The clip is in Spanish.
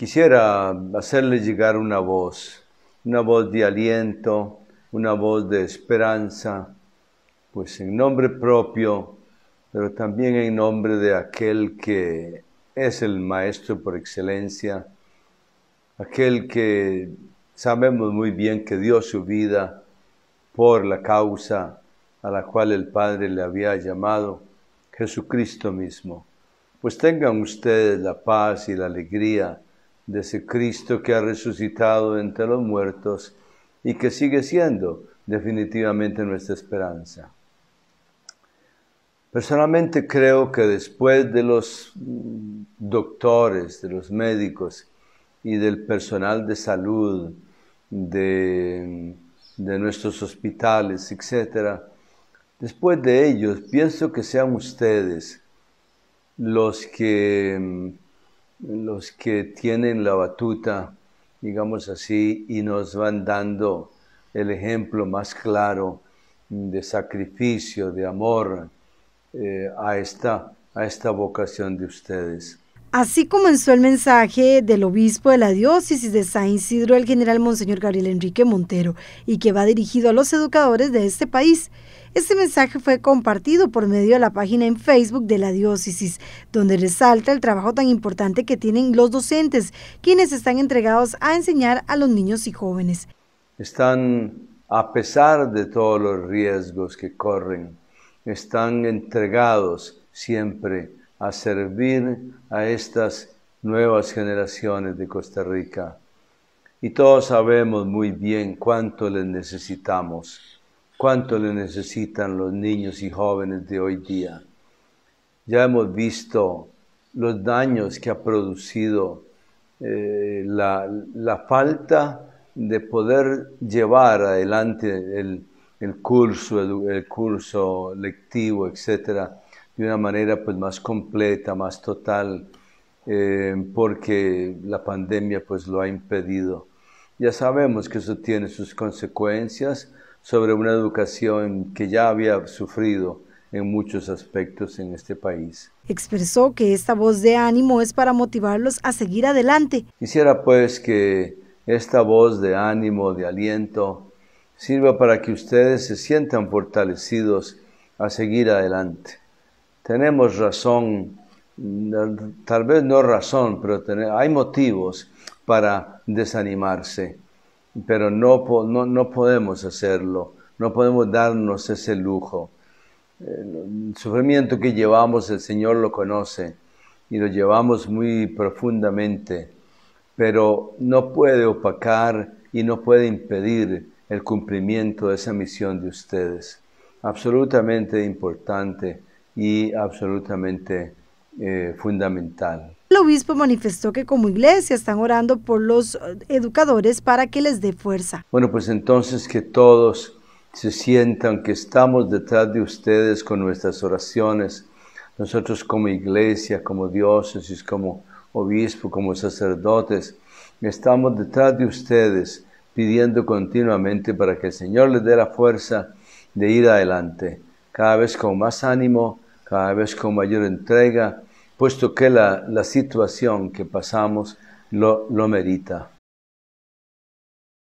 Quisiera hacerle llegar una voz, una voz de aliento, una voz de esperanza, pues en nombre propio, pero también en nombre de aquel que es el Maestro por excelencia, aquel que sabemos muy bien que dio su vida por la causa a la cual el Padre le había llamado, Jesucristo mismo. Pues tengan ustedes la paz y la alegría de ese Cristo que ha resucitado entre los muertos y que sigue siendo definitivamente nuestra esperanza. Personalmente creo que después de los mm, doctores, de los médicos y del personal de salud, de, mm, nuestros hospitales, etc., después de ellos, pienso que sean ustedes los que mm, los que tienen la batuta, digamos así, y nos van dando el ejemplo más claro de sacrificio, de amor eh, a esta vocación de ustedes. Así comenzó el mensaje del obispo de la diócesis de San Isidro, el general Monseñor Gabriel Enrique Montero, y que va dirigido a los educadores de este país. Este mensaje fue compartido por medio de la página en Facebook de la diócesis, donde resalta el trabajo tan importante que tienen los docentes, quienes están entregados a enseñar a los niños y jóvenes. Están, a pesar de todos los riesgos que corren, están entregados siempre a servir a estas nuevas generaciones de Costa Rica. Y todos sabemos muy bien cuánto les necesitamos, cuánto les necesitan los niños y jóvenes de hoy día. Ya hemos visto los daños que ha producido eh, la, falta de poder llevar adelante el, curso, el curso lectivo, etcétera, de una manera pues más completa, más total, eh, porque la pandemia pues lo ha impedido. Ya sabemos que eso tiene sus consecuencias sobre una educación que ya había sufrido en muchos aspectos en este país. Expresó que esta voz de ánimo es para motivarlos a seguir adelante. Quisiera pues que esta voz de ánimo, de aliento, sirva para que ustedes se sientan fortalecidos a seguir adelante tenemos razón, tal vez no razón, pero hay motivos para desanimarse, pero no, no, no podemos hacerlo, no podemos darnos ese lujo. El sufrimiento que llevamos el Señor lo conoce y lo llevamos muy profundamente, pero no puede opacar y no puede impedir el cumplimiento de esa misión de ustedes. Absolutamente importante y absolutamente eh, fundamental. El obispo manifestó que como iglesia están orando por los eh, educadores para que les dé fuerza. Bueno, pues entonces que todos se sientan que estamos detrás de ustedes con nuestras oraciones. Nosotros como iglesia, como diócesis, como obispo, como sacerdotes, estamos detrás de ustedes pidiendo continuamente para que el Señor les dé la fuerza de ir adelante cada vez con más ánimo, cada vez con mayor entrega, puesto que la, situación que pasamos lo, lo merita.